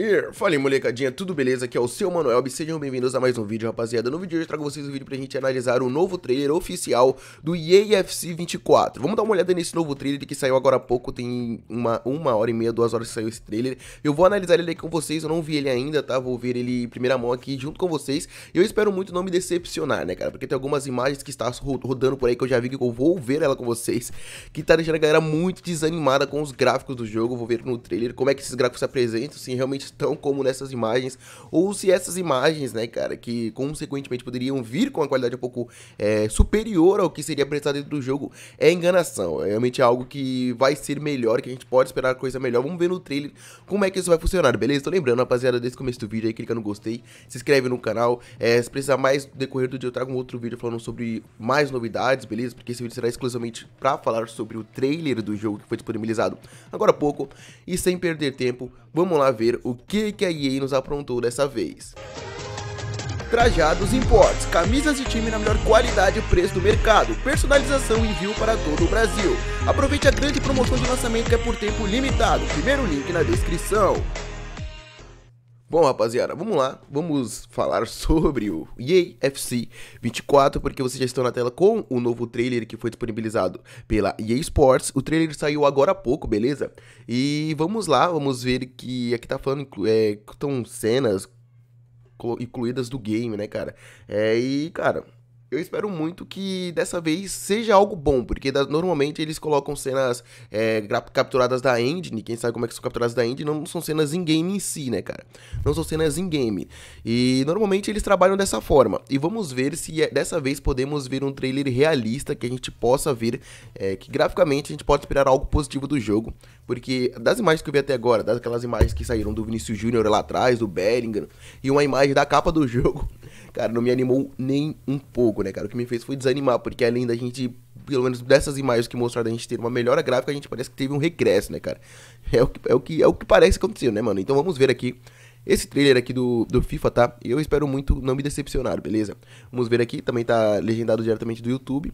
E Fala aí, molecadinha, tudo beleza? Aqui é o seu Manuel e sejam bem-vindos a mais um vídeo, rapaziada. No vídeo de hoje eu trago vocês um vídeo pra gente analisar o novo trailer oficial do EAFC 24. Vamos dar uma olhada nesse novo trailer que saiu agora há pouco, tem uma, uma hora e meia, duas horas que saiu esse trailer. Eu vou analisar ele aqui com vocês, eu não vi ele ainda, tá? Vou ver ele em primeira mão aqui junto com vocês. Eu espero muito não me decepcionar, né, cara? Porque tem algumas imagens que está rodando por aí que eu já vi que eu vou ver ela com vocês, que tá deixando a galera muito desanimada com os gráficos do jogo. Vou ver no trailer como é que esses gráficos se apresentam, se realmente tão como nessas imagens, ou se essas imagens, né, cara, que consequentemente poderiam vir com uma qualidade um pouco é, superior ao que seria prestado dentro do jogo, é enganação. É realmente algo que vai ser melhor, que a gente pode esperar coisa melhor. Vamos ver no trailer como é que isso vai funcionar, beleza? Tô lembrando, rapaziada, desde o começo do vídeo aí, clica no gostei, se inscreve no canal. É, se precisar mais decorrer do dia, eu trago um outro vídeo falando sobre mais novidades, beleza? Porque esse vídeo será exclusivamente para falar sobre o trailer do jogo que foi disponibilizado agora há pouco. E sem perder tempo, vamos lá ver o o que, que a EA nos aprontou dessa vez. Trajados Imports, camisas de time na melhor qualidade e preço do mercado, personalização e envio para todo o Brasil. Aproveite a grande promoção de lançamento que é por tempo limitado, primeiro link na descrição. Bom, rapaziada, vamos lá, vamos falar sobre o EA FC 24, porque vocês já estão na tela com o novo trailer que foi disponibilizado pela EA Sports. O trailer saiu agora há pouco, beleza? E vamos lá, vamos ver que aqui é tá falando, é, estão cenas incluídas do game, né, cara? É, e, cara, eu espero muito que dessa vez seja algo bom, porque da, normalmente eles colocam cenas é, capturadas da engine, quem sabe como é que são capturadas da engine, não são cenas in-game em si, né, cara? Não são cenas in-game. E normalmente eles trabalham dessa forma. E vamos ver se é, dessa vez podemos ver um trailer realista que a gente possa ver, é, que graficamente a gente pode esperar algo positivo do jogo. Porque das imagens que eu vi até agora, das aquelas imagens que saíram do Vinícius Júnior lá atrás, do Bellingham, e uma imagem da capa do jogo, cara, não me animou nem um pouco, né, cara? O que me fez foi desanimar, porque além da gente, pelo menos dessas imagens que mostraram a gente ter uma melhora gráfica, a gente parece que teve um regresso, né, cara? É o que, é o que, é o que parece que aconteceu, né, mano? Então vamos ver aqui esse trailer aqui do, do FIFA, tá? Eu espero muito não me decepcionar, beleza? Vamos ver aqui, também tá legendado diretamente do YouTube.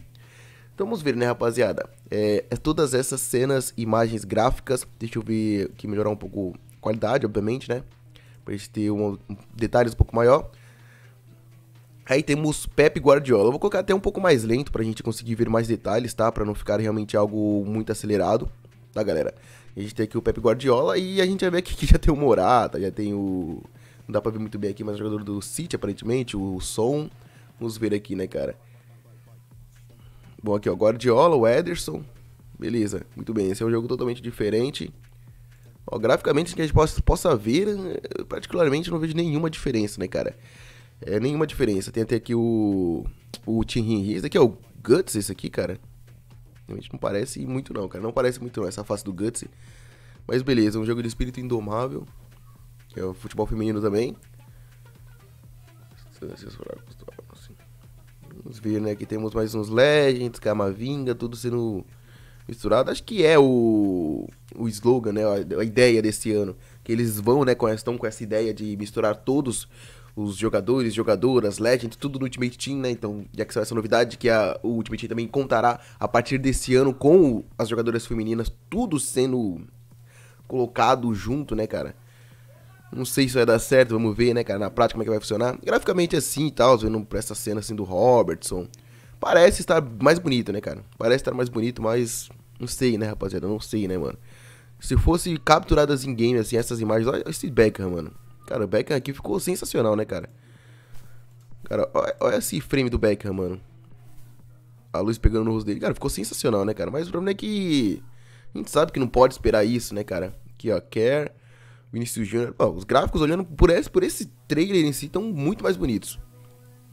Então vamos ver, né, rapaziada? É, é todas essas cenas, imagens gráficas, deixa eu ver que melhorar um pouco a qualidade, obviamente, né? Pra gente ter um, detalhes um pouco maior. Aí temos Pepe Guardiola. vou colocar até um pouco mais lento pra gente conseguir ver mais detalhes, tá? Pra não ficar realmente algo muito acelerado, tá, galera? A gente tem aqui o Pepe Guardiola e a gente vai ver aqui que já tem o Morata, já tem o... Não dá pra ver muito bem aqui, mas o jogador do City, aparentemente, o som, Vamos ver aqui, né, cara? Bom, aqui, ó, Guardiola, o Ederson. Beleza, muito bem. Esse é um jogo totalmente diferente. Ó, graficamente, que a gente possa, possa ver, eh, particularmente não vejo nenhuma diferença, né, cara? É nenhuma diferença. Tem até aqui o. O Tinrin. Esse daqui é o Guts, esse aqui, cara. Realmente não parece muito, não, cara. Não parece muito, não, essa face do Guts. Mas beleza, é um jogo de espírito indomável. Que é o futebol feminino também. Assim. Vamos ver, né? Aqui temos mais uns Legends, Camavinga, tudo sendo misturado. Acho que é o, o slogan, né? A, a ideia desse ano. Que eles vão, né? Com, estão com essa ideia de misturar todos os jogadores, jogadoras, Legend, tudo no Ultimate Team, né? Então, já que saiu essa novidade, que a, o Ultimate Team também contará a partir desse ano com o, as jogadoras femininas, tudo sendo colocado junto, né, cara? Não sei se vai dar certo, vamos ver, né, cara, na prática como é que vai funcionar. Graficamente assim e tal, vendo essa cena assim do Robertson. Parece estar mais bonito, né, cara? Parece estar mais bonito, mas não sei, né, rapaziada? Não sei, né, mano? Se fosse capturadas em game, assim, essas imagens, olha esse Beckham, mano. Cara, o Beckham aqui ficou sensacional, né, cara? Cara, olha, olha esse frame do Beckham, mano. A luz pegando no rosto dele. Cara, ficou sensacional, né, cara? Mas o problema é que... A gente sabe que não pode esperar isso, né, cara? Aqui, ó, Care, Vinicius Júnior... Ó, os gráficos olhando por esse, por esse trailer em si estão muito mais bonitos.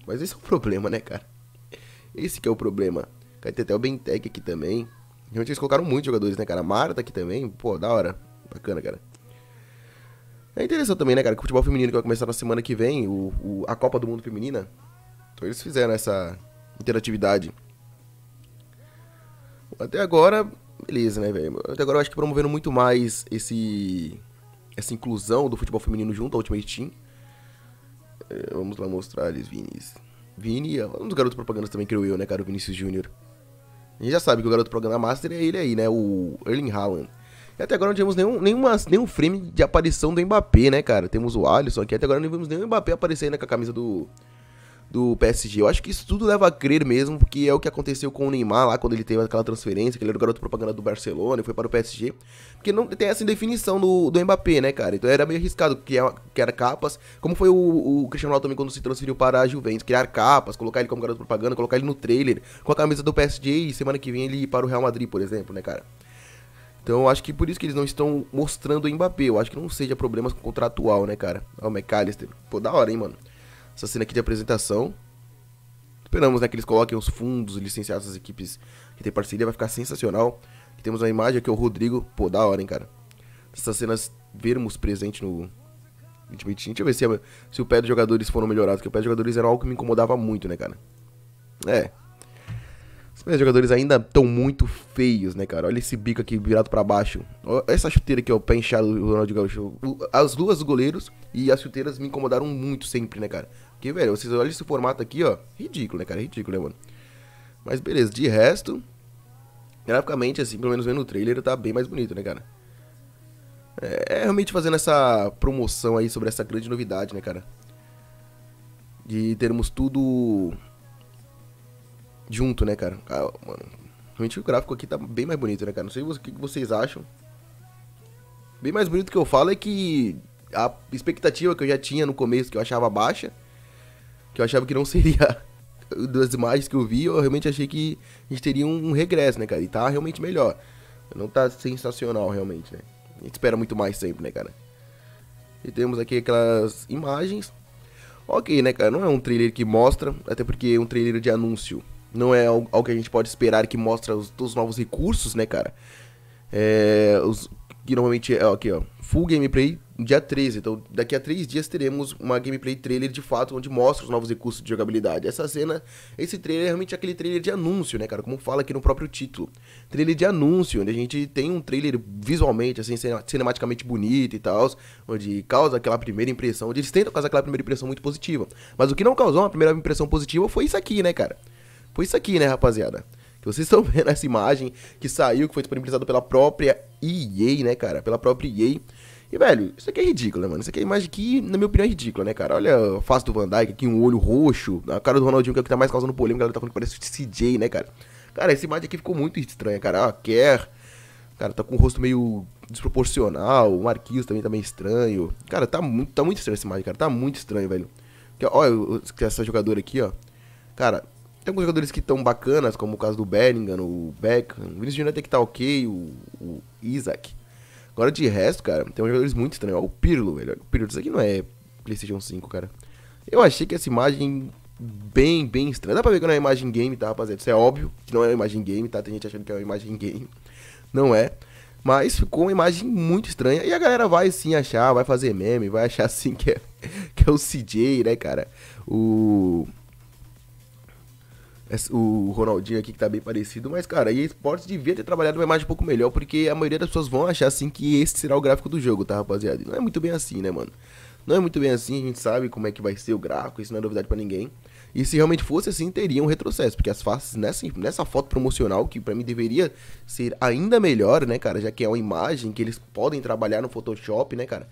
Mas esse é o problema, né, cara? Esse que é o problema. Cara, tem até o Bentec aqui também. Realmente eles colocaram muitos jogadores, né, cara? A Mara tá aqui também. Pô, da hora. Bacana, cara. É interessante também, né, cara, que o futebol feminino que vai começar na semana que vem, o, o a Copa do Mundo Feminina, então eles fizeram essa interatividade. Até agora, beleza, né, velho? Até agora eu acho que promovendo muito mais esse essa inclusão do futebol feminino junto ao Ultimate Team. É, vamos lá mostrar eles, Vinis. Vini, é um dos garotos propagandas também creio eu, né, cara? O Vinícius Júnior. A gente já sabe que o garoto propaganda master é ele aí, né? O Erling Haaland até agora não tivemos nenhum, nenhuma, nenhum frame de aparição do Mbappé, né, cara? Temos o Alisson aqui, até agora não vimos nenhum Mbappé aparecer ainda com a camisa do, do PSG. Eu acho que isso tudo leva a crer mesmo, porque é o que aconteceu com o Neymar lá quando ele teve aquela transferência, que ele era o garoto propaganda do Barcelona e foi para o PSG. Porque não tem essa indefinição do, do Mbappé, né, cara? Então era meio arriscado criar, é criar capas, como foi o, o Cristiano Ronaldo também quando se transferiu para a Juventus, criar capas, colocar ele como garoto propaganda, colocar ele no trailer, com a camisa do PSG e semana que vem ele ir para o Real Madrid, por exemplo, né, cara? Então eu acho que por isso que eles não estão mostrando o Mbappé. Eu acho que não seja problemas contratual, né, cara? Olha o McAllister. Pô, da hora, hein, mano? Essa cena aqui de apresentação. Esperamos, né, que eles coloquem os fundos licenciados das equipes que tem parceria. Vai ficar sensacional. Aqui temos uma imagem aqui, o Rodrigo. Pô, da hora, hein, cara? Essas cenas vermos presente no Ultimate Team. Deixa eu ver se, se o pé dos jogadores foram melhorados. Porque o pé dos jogadores era algo que me incomodava muito, né, cara? É, meus jogadores ainda estão muito feios, né, cara? Olha esse bico aqui virado para baixo. Olha essa chuteira aqui, ó, pé inchado do Ronaldo Gaúcho. As duas goleiros e as chuteiras me incomodaram muito sempre, né, cara? Porque, velho, vocês olham esse formato aqui, ó. Ridículo, né, cara? Ridículo, né, mano? Mas beleza, de resto, graficamente, assim, pelo menos vendo o trailer, tá bem mais bonito, né, cara? É, é realmente fazendo essa promoção aí sobre essa grande novidade, né, cara? De termos tudo junto, né, cara? Ah, mano, realmente o gráfico aqui tá bem mais bonito, né, cara? Não sei o que vocês acham. Bem mais bonito que eu falo é que a expectativa que eu já tinha no começo, que eu achava baixa, que eu achava que não seria das imagens que eu vi, eu realmente achei que a gente teria um regresso, né, cara? E tá realmente melhor. Não tá sensacional, realmente, né? A gente espera muito mais sempre, né, cara? E temos aqui aquelas imagens. Ok, né, cara? Não é um trailer que mostra, até porque é um trailer de anúncio. Não é algo, que a gente pode esperar que mostra os, os novos recursos, né, cara? É, os, que normalmente é aqui, ó. Full gameplay dia 13. Então, daqui a 3 dias teremos uma gameplay trailer de fato, onde mostra os novos recursos de jogabilidade. Essa cena, esse trailer é realmente aquele trailer de anúncio, né, cara? Como fala aqui no próprio título. Trailer de anúncio, onde a gente tem um trailer visualmente, assim, cinematicamente bonito e tal, onde causa aquela primeira impressão, onde eles tentam causar aquela primeira impressão muito positiva. Mas o que não causou uma primeira impressão positiva foi isso aqui, né, cara? Foi isso aqui, né, rapaziada? Que vocês estão vendo essa imagem que saiu, que foi disponibilizada pela própria EA, né, cara? Pela própria EA. E, velho, isso aqui é ridículo, né, mano? Isso aqui é imagem que, na minha opinião, é ridícula, né, cara? Olha a face do Van Dyke aqui, um olho roxo. A cara do Ronaldinho, que é o que tá mais causando polêmica, ela tá falando que parece o CJ, né, cara? Cara, essa imagem aqui ficou muito estranha, cara. Ah, quer. Cara, tá com o rosto meio desproporcional. O Marquinhos também tá meio estranho. Cara, tá muito, tá muito estranho essa imagem, cara. Tá muito estranho, velho. Olha essa jogadora aqui, ó. Cara, tem alguns jogadores que estão bacanas, como o caso do Bellingham, o Beckham. O Vinicius Júnior tem que estar tá ok, o, o, Isaac. Agora, de resto, cara, tem uns jogadores muito estranhos. Ó, o Pirlo, velho. O Pirlo, isso aqui não é PlayStation 5, cara. Eu achei que essa imagem bem, bem estranha. Dá pra ver que não é imagem game, tá, rapaziada? Isso é óbvio que não é uma imagem game, tá? Tem gente achando que é uma imagem game. Não é. Mas ficou uma imagem muito estranha. E a galera vai sim achar, vai fazer meme, vai achar sim que é, que é o CJ, né, cara? O o Ronaldinho aqui que tá bem parecido, mas cara, a esportes devia ter trabalhado uma imagem um pouco melhor, porque a maioria das pessoas vão achar assim que esse será o gráfico do jogo, tá, rapaziada? não é muito bem assim, né, mano? Não é muito bem assim, a gente sabe como é que vai ser o gráfico, isso não é novidade para ninguém. E se realmente fosse assim, teria um retrocesso, porque as faces nessa, nessa foto promocional, que para mim deveria ser ainda melhor, né, cara, já que é uma imagem que eles podem trabalhar no Photoshop, né, cara?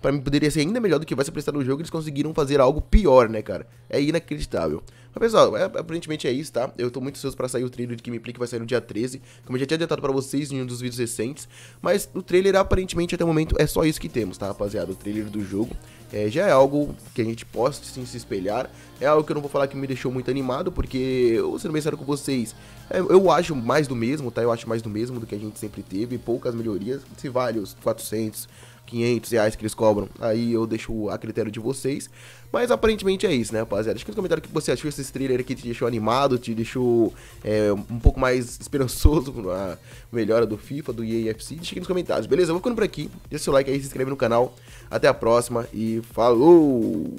para mim poderia ser ainda melhor do que vai se apresentar no jogo, eles conseguiram fazer algo pior, né, cara? É inacreditável. Mas, pessoal, é, aparentemente é isso, tá? Eu tô muito ansioso pra sair o trailer de gameplay que vai sair no dia 13, como eu já tinha adiantado pra vocês em um dos vídeos recentes. Mas o trailer, aparentemente, até o momento, é só isso que temos, tá, rapaziada? O trailer do jogo é, já é algo que a gente possa sim, se espelhar. É algo que eu não vou falar que me deixou muito animado, porque, eu, sendo bem sério com vocês, é, eu acho mais do mesmo, tá? Eu acho mais do mesmo do que a gente sempre teve, poucas melhorias. Se vale os 400 500 reais que eles cobram. Aí eu deixo a critério de vocês. Mas aparentemente é isso, né, rapaziada? Deixa aqui nos comentários o que você achou esse trailer aqui, te deixou animado, te deixou é, um pouco mais esperançoso a melhora do FIFA, do EAFC. Deixa aqui nos comentários, beleza? Eu vou ficando por aqui. Deixa seu like aí, se inscreve no canal. Até a próxima e falou!